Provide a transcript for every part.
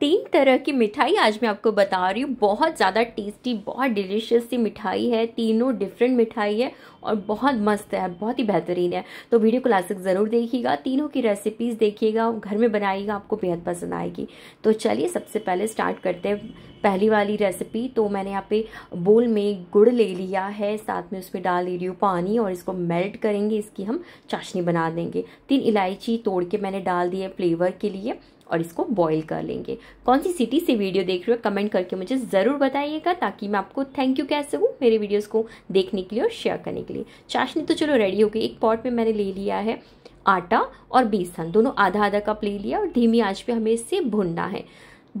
तीन तरह की मिठाई आज मैं आपको बता रही हूँ बहुत ज़्यादा टेस्टी बहुत डिलीशियस सी मिठाई है तीनों डिफरेंट मिठाई है और बहुत मस्त है बहुत ही बेहतरीन है तो वीडियो को लास्ट तक ज़रूर देखिएगा तीनों की रेसिपीज़ देखिएगा घर में बनाइएगा आपको बेहद पसंद आएगी तो चलिए सबसे पहले स्टार्ट करते हैं पहली वाली रेसिपी तो मैंने यहाँ पे बोल में गुड़ ले लिया है साथ में उसमें डाल दे रही हूँ पानी और इसको मेल्ट करेंगे इसकी हम चाशनी बना देंगे तीन इलायची तोड़ के मैंने डाल दिए फ्लेवर के लिए और इसको बॉईल कर लेंगे कौन सी सिटी से वीडियो देख रहे हो कमेंट करके मुझे ज़रूर बताइएगा ताकि मैं आपको थैंक यू कह सकूँ मेरे वीडियोज़ को देखने के लिए और शेयर करने के लिए के लिए चाशनी तो चलो रेडी हो गई एक पॉट में मैंने ले लिया है आटा और बेसन दोनों आधा आधा कप ले लिया और धीमी आंच पे हमें इसे भुनना है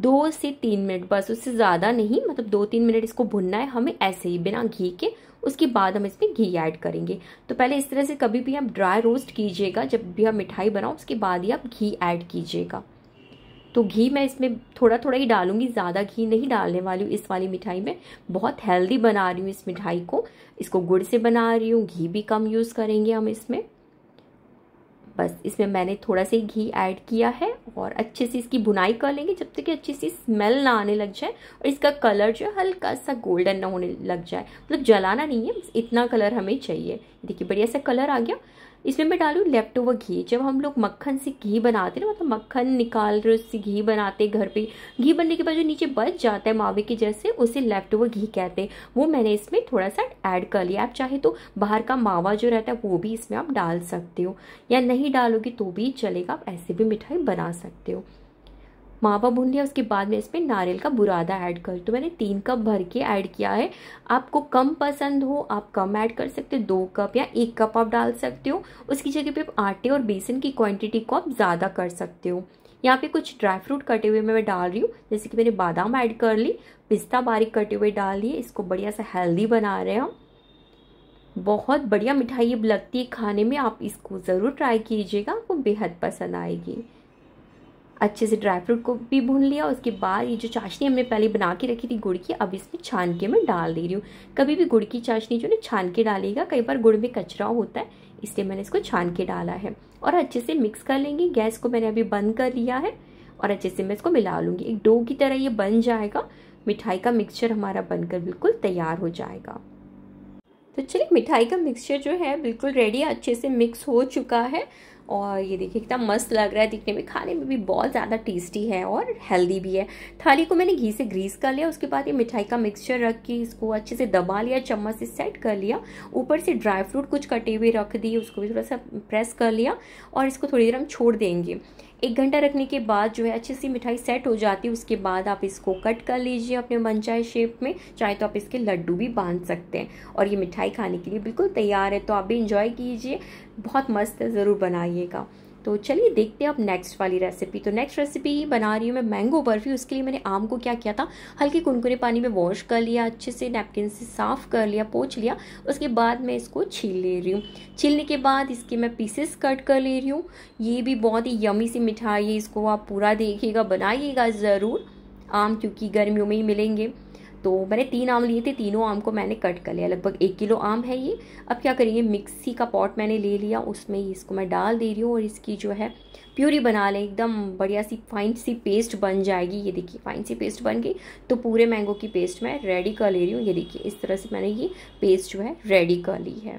दो से तीन मिनट बस उससे ज़्यादा नहीं मतलब दो तीन मिनट इसको भुनना है हमें ऐसे ही बिना घी के उसके बाद हम इसमें घी ऐड करेंगे तो पहले इस तरह से कभी भी आप ड्राई रोस्ट कीजिएगा जब भी आप मिठाई बनाओ उसके बाद ही आप घी ऐड कीजिएगा तो घी मैं इसमें थोड़ा थोड़ा ही डालूंगी ज़्यादा घी नहीं डालने वाली हूँ इस वाली मिठाई में बहुत हेल्दी बना रही हूँ इस मिठाई को इसको गुड़ से बना रही हूँ घी भी कम यूज़ करेंगे हम इसमें बस इसमें मैंने थोड़ा सा घी ऐड किया है और अच्छे से इसकी बुनाई कर लेंगे जब तक कि अच्छी सी स्मेल ना आने लग जाए और इसका कलर जो है हल्का सा गोल्डन ना होने लग जाए मतलब तो जलाना नहीं है बस इतना कलर हमें चाहिए देखिए बढ़िया सा कलर आ गया इसमें मैं डालूँ लेफ्ट ओवर घी जब हम लोग मक्खन से घी बनाते हैं ना मतलब मक्खन निकाल रहे उससे घी बनाते घर पे घी बनने के बाद जो नीचे बच जाता है मावे के जैसे उसे लेफ्ट ओवर घी कहते हैं वो मैंने इसमें थोड़ा सा ऐड कर लिया आप चाहे तो बाहर का मावा जो रहता है वो भी इसमें आप डाल सकते हो या नहीं डालोगे तो भी चलेगा आप ऐसे भी मिठाई बना सकते हो मावा भून लिया उसके बाद में इसमें नारियल का बुरादा ऐड कर तो मैंने तीन कप भर के ऐड किया है आपको कम पसंद हो आप कम ऐड कर सकते हो दो कप या एक कप आप डाल सकते हो उसकी जगह पे आप आटे और बेसन की क्वांटिटी को आप ज़्यादा कर सकते हो यहाँ पे कुछ ड्राई फ्रूट कटे हुए मैं डाल रही हूँ जैसे कि मैंने बादाम ऐड कर ली पिस्ता बारीक कटे हुए डाल लिए इसको बढ़िया से हेल्दी बना रहे हैं बहुत बढ़िया मिठाई लगती है खाने में आप इसको ज़रूर ट्राई कीजिएगा आपको बेहद पसंद आएगी अच्छे से ड्राई फ्रूट को भी भून लिया उसके बाद ये जो चाशनी हमने पहले बना के रखी थी गुड़ की अब इसमें छान के मैं डाल दे रही हूँ कभी भी गुड़ की चाशनी जो ना छान के डालेगा कई बार गुड़ में कचरा होता है इसलिए मैंने इसको छान के डाला है और अच्छे से मिक्स कर लेंगे गैस को मैंने अभी बंद कर लिया है और अच्छे से मैं इसको मिला लूँगी एक डो की तरह ये बन जाएगा मिठाई का मिक्सचर हमारा बनकर बिल्कुल तैयार हो जाएगा तो चलिए मिठाई का मिक्सचर जो है बिल्कुल रेडी अच्छे से मिक्स हो चुका है और ये देखिए कितना मस्त लग रहा है दिखने में खाने में भी बहुत ज़्यादा टेस्टी है और हेल्दी भी है थाली को मैंने घी से ग्रीस कर लिया उसके बाद ये मिठाई का मिक्सचर रख के इसको अच्छे से दबा लिया चम्मच से सेट कर लिया ऊपर से ड्राई फ्रूट कुछ कटे हुए रख दिए उसको भी थोड़ा सा प्रेस कर लिया और इसको थोड़ी देर हम छोड़ देंगे एक घंटा रखने के बाद जो है अच्छी सी मिठाई सेट हो जाती है उसके बाद आप इसको कट कर लीजिए अपने मनचाहे शेप में चाहे तो आप इसके लड्डू भी बांध सकते हैं और ये मिठाई खाने के लिए बिल्कुल तैयार है तो आप भी इंजॉय कीजिए बहुत मस्त है ज़रूर बनाइएगा तो चलिए देखते हैं अब नेक्स्ट वाली रेसिपी तो नेक्स्ट रेसिपी बना रही हूँ मैं मैंगो बर्फ़ी उसके लिए मैंने आम को क्या किया था हल्के कुनकुने पानी में वॉश कर लिया अच्छे से नैपकिन से साफ़ कर लिया पोछ लिया उसके बाद मैं इसको छील ले रही हूँ छीलने के बाद इसके मैं पीसेस कट कर ले रही हूँ ये भी बहुत ही यमी सी मिठाई है इसको आप पूरा देखिएगा बनाइएगा ज़रूर आम क्योंकि गर्मियों में ही मिलेंगे तो मैंने तीन आम लिए थे तीनों आम को मैंने कट कर लिया लगभग एक किलो आम है ये अब क्या करेंगे मिक्सी का पॉट मैंने ले लिया उसमें इसको मैं डाल दे रही हूँ और इसकी जो है प्यूरी बना लें एकदम बढ़िया सी फाइन सी पेस्ट बन जाएगी ये देखिए फाइन सी पेस्ट बन गई तो पूरे मैंगो की पेस्ट मैं रेडी कर ले रही हूँ ये देखिए इस तरह से मैंने ये पेस्ट जो है रेडी कर ली है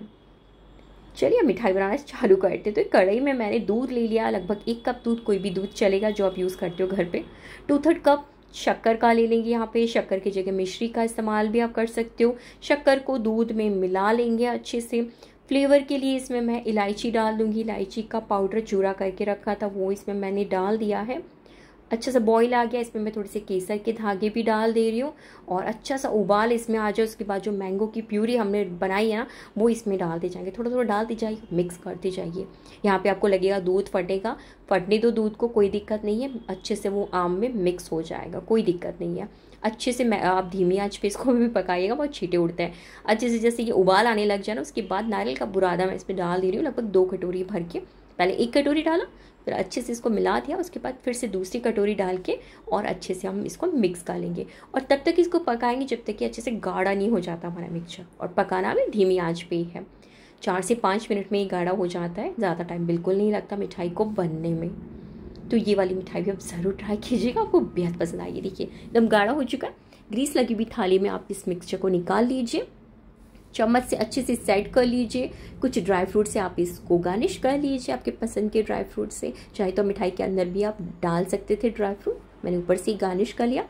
चलिए मिठाई बनाना चालू करते हैं तो कढ़ाई में मैंने दूध ले लिया लगभग एक कप दूध कोई भी दूध चलेगा जो आप यूज़ करते हो घर पे टू थर्ड कप शक्कर का ले लेंगे यहाँ पे शक्कर की जगह मिश्री का इस्तेमाल भी आप कर सकते हो शक्कर को दूध में मिला लेंगे अच्छे से फ्लेवर के लिए इसमें मैं इलायची डाल दूंगी इलायची का पाउडर चूरा करके रखा था वो इसमें मैंने डाल दिया है अच्छे से बॉईल आ गया इसमें मैं थोड़ी सी केसर के धागे भी डाल दे रही हूँ और अच्छा सा उबाल इसमें आ जाए उसके बाद जो मैंगो की प्यूरी हमने बनाई है ना वो इसमें डाल दी जाएंगे थोड़ा थोड़ा डाल दी जाइए मिक्स कर दी जाइए यहाँ पे आपको लगेगा दूध फटेगा फटने दो दूध को कोई दिक्कत नहीं है अच्छे से वो आम में मिक्स हो जाएगा कोई दिक्कत नहीं है अच्छे से आप धीमी आंच पे इसको भी पकाइएगा बहुत छीटे उड़ते हैं अच्छे से जैसे ये उबाल आने लग जाए ना उसके बाद नारियल का बुरादा मैं इसमें डाल दे रही हूँ लगभग दो कटोरी भर के पहले एक कटोरी डाला फिर अच्छे से इसको मिला दिया उसके बाद फिर से दूसरी कटोरी डाल के और अच्छे से हम इसको मिक्स कर लेंगे और तब तक इसको पकाएंगे जब तक कि अच्छे से गाढ़ा नहीं हो जाता हमारा मिक्सचर और पकाना भी धीमी आंच पे ही है चार से पाँच मिनट में ये गाढ़ा हो जाता है ज़्यादा टाइम बिल्कुल नहीं लगता मिठाई को बनने में तो ये वाली मिठाई भी आप ज़रूर ट्राई कीजिएगा आपको बेहद पसंद आएगी देखिए एकदम गाढ़ा हो चुका है ग्रीस लगी हुई थाली में आप इस मिक्सचर को निकाल लीजिए चम्मच से अच्छे से सेट कर लीजिए कुछ ड्राई फ्रूट से आप इसको गार्निश कर लीजिए आपके पसंद के ड्राई फ्रूट से चाहे तो मिठाई के अंदर भी आप डाल सकते थे ड्राई फ्रूट मैंने ऊपर से गार्निश कर लिया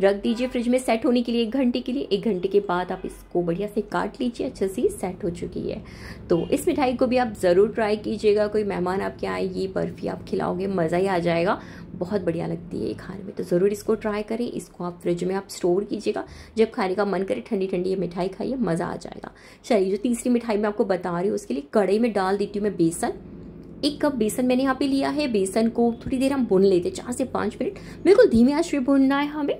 रख दीजिए फ्रिज में सेट होने के लिए एक घंटे के लिए एक घंटे के बाद आप इसको बढ़िया से काट लीजिए अच्छे से सेट हो चुकी है तो इस मिठाई को भी आप ज़रूर ट्राई कीजिएगा कोई मेहमान आपके आए ये बर्फ़ी आप खिलाओगे मज़ा ही आ जाएगा बहुत बढ़िया लगती है ये खाने में तो ज़रूर इसको ट्राई करें इसको आप फ्रिज में आप स्टोर कीजिएगा जब खाने का मन करे ठंडी ठंडी ये मिठाई खाइए मज़ा आ जाएगा चलिए जो तीसरी मिठाई मैं आपको बता रही हूँ उसके लिए कड़े में डाल देती हूँ मैं बेसन एक कप बेसन मैंने यहाँ पे लिया है बेसन को थोड़ी देर हम भून लेते चार से पाँच मिनट बिल्कुल धीमे आंच पे भूनना है हमें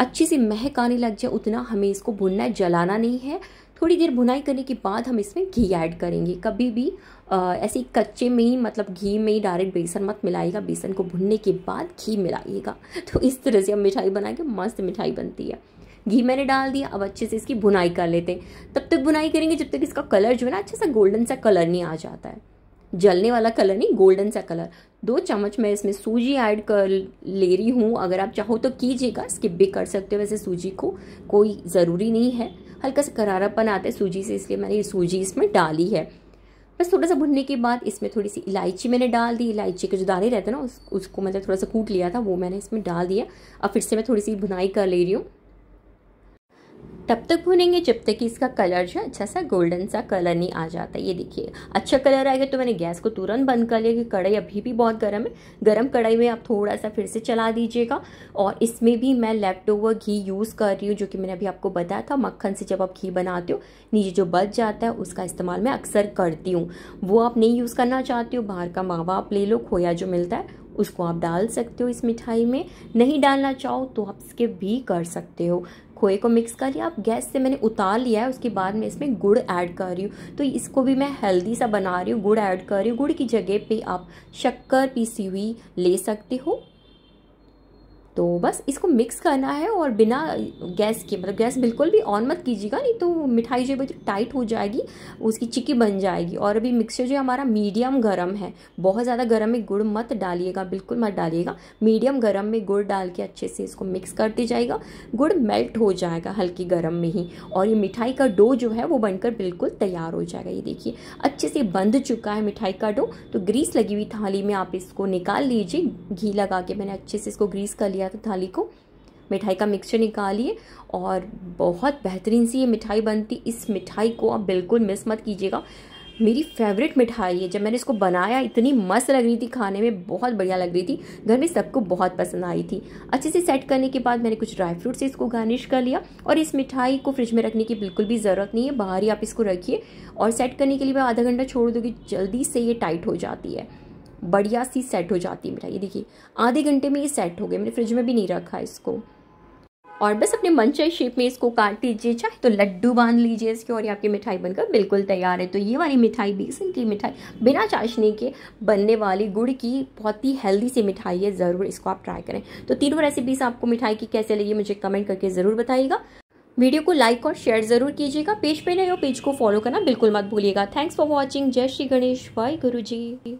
अच्छे से महक आने लग जाए उतना हमें इसको भूनना है जलाना नहीं है थोड़ी देर भुनाई करने के बाद हम इसमें घी ऐड करेंगे कभी भी आ, ऐसे कच्चे में ही मतलब घी में ही डायरेक्ट बेसन मत मिलाइएगा बेसन को भुनने के बाद घी मिलाइएगा तो इस तरह से हम मिठाई बनाएंगे मस्त मिठाई बनती है घी मैंने डाल दिया अब अच्छे से इसकी बुनाई कर लेते हैं तब तक बुनाई करेंगे जब तक इसका कलर जो है ना अच्छे सा गोल्डन सा कलर नहीं आ जाता है जलने वाला कलर नहीं गोल्डन सा कलर दो चम्मच मैं इसमें सूजी ऐड कर ले रही हूँ अगर आप चाहो तो कीजिएगा स्किप भी कर सकते हो वैसे सूजी को कोई ज़रूरी नहीं है हल्का सा करारापन आता है सूजी से इसलिए मैंने ये सूजी इसमें डाली है बस थोड़ा सा भुनने के बाद इसमें थोड़ी सी इलायची मैंने डाल दी इलायची के जो दाने रहते हैं ना उस, उसको मतलब थोड़ा सा कूट लिया था वो मैंने इसमें डाल दिया अब फिर से मैं थोड़ी सी भुनाई कर ले रही हूँ तब तक भुनेंगे जब तक कि इसका कलर जो है अच्छा सा गोल्डन सा कलर नहीं आ जाता ये देखिए अच्छा कलर आएगा तो मैंने गैस को तुरंत बंद कर लिया कि कढ़ाई अभी भी बहुत गर्म है गर्म कढ़ाई में आप थोड़ा सा फिर से चला दीजिएगा और इसमें भी मैं लेफ्ट ओवर घी यूज़ कर रही हूँ जो कि मैंने अभी आपको बताया था मक्खन से जब आप घी बनाते हो नीचे जो बच जाता है उसका इस्तेमाल मैं अक्सर करती हूँ वो आप नहीं यूज़ करना चाहते हो बाहर का मावा आप ले लो खोया जो मिलता है उसको आप डाल सकते हो इस मिठाई में नहीं डालना चाहो तो आप इसके भी कर सकते हो खोए को मिक्स कर लिया आप गैस से मैंने उतार लिया है उसके बाद में इसमें गुड़ ऐड कर रही हूँ तो इसको भी मैं हेल्दी सा बना रही हूँ गुड़ ऐड कर रही हूँ गुड़ की जगह पे आप शक्कर पीसी हुई ले सकते हो तो बस इसको मिक्स करना है और बिना गैस के मतलब गैस बिल्कुल भी ऑन मत कीजिएगा नहीं तो मिठाई जो है टाइट हो जाएगी उसकी चिक्की बन जाएगी और अभी मिक्सचर जो है हमारा मीडियम गर्म है बहुत ज़्यादा गर्म में गुड़ मत डालिएगा बिल्कुल मत डालिएगा मीडियम गर्म में गुड़ डाल के अच्छे से इसको मिक्स दी जाएगा गुड़ मेल्ट हो जाएगा हल्की गर्म में ही और ये मिठाई का डो जो है वो बनकर बिल्कुल तैयार हो जाएगा ये देखिए अच्छे से बंध चुका है मिठाई का डो तो ग्रीस लगी हुई थाली में आप इसको निकाल लीजिए घी लगा के मैंने अच्छे से इसको ग्रीस कर लिया लिया था थाली को मिठाई का मिक्सचर निकालिए और बहुत बेहतरीन सी ये मिठाई बनती इस मिठाई को आप बिल्कुल मिस मत कीजिएगा मेरी फेवरेट मिठाई है जब मैंने इसको बनाया इतनी मस्त लग रही थी खाने में बहुत बढ़िया लग रही थी घर में सबको बहुत पसंद आई थी अच्छे से सेट करने के बाद मैंने कुछ ड्राई फ्रूट से इसको गार्निश कर लिया और इस मिठाई को फ्रिज में रखने की बिल्कुल भी ज़रूरत नहीं है बाहर ही आप इसको रखिए और सेट करने के लिए मैं आधा घंटा छोड़ दूँगी जल्दी से ये टाइट हो जाती है बढ़िया सी सेट हो जाती है मिठाई ये देखिए आधे घंटे में ये सेट हो गया मैंने फ्रिज में भी नहीं रखा इसको और बस अपने मनचाही शेप में इसको काट लीजिए चाहे तो लड्डू बांध लीजिए इसके और ये आपकी मिठाई बनकर बिल्कुल तैयार है तो ये वाली मिठाई बेसन की मिठाई बिना चाशनी के बनने वाली गुड़ की बहुत ही हेल्दी सी मिठाई है ज़रूर इसको आप ट्राई करें तो तीनों रेसिपीज़ आपको मिठाई की कैसे लगी मुझे कमेंट करके ज़रूर बताइएगा वीडियो को लाइक और शेयर ज़रूर कीजिएगा पेज पर नए हो पेज को फॉलो करना बिल्कुल मत भूलिएगा थैंक्स फॉर वॉचिंग जय श्री गणेश वाई गुरु जी